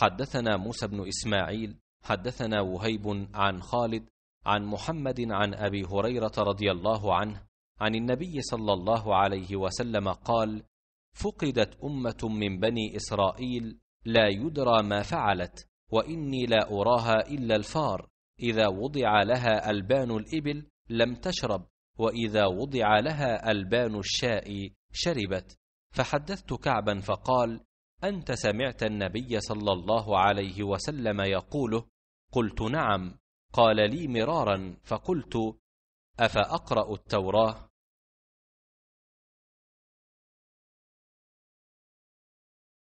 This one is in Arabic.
حدثنا موسى بن إسماعيل حدثنا وهيب عن خالد عن محمد عن أبي هريرة رضي الله عنه عن النبي صلى الله عليه وسلم قال فقدت أمة من بني إسرائيل لا يدرى ما فعلت وإني لا أراها إلا الفار إذا وضع لها ألبان الإبل لم تشرب وإذا وضع لها ألبان الشاء شربت فحدثت كعبا فقال أنت سمعت النبي صلى الله عليه وسلم يقوله قلت نعم قال لي مرارا فقلت أفأقرأ التوراة